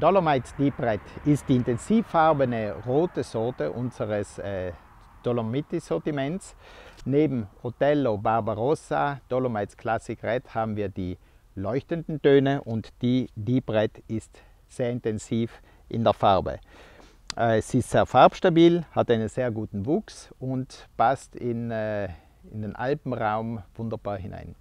Dolomite Deep Red ist die intensivfarbene rote Sorte unseres äh, Dolomiti-Sortiments. Neben Otello, Barbarossa, Dolomites Classic Red haben wir die leuchtenden Töne und die Deep Red ist sehr intensiv in der Farbe. Äh, sie ist sehr farbstabil, hat einen sehr guten Wuchs und passt in, äh, in den Alpenraum wunderbar hinein.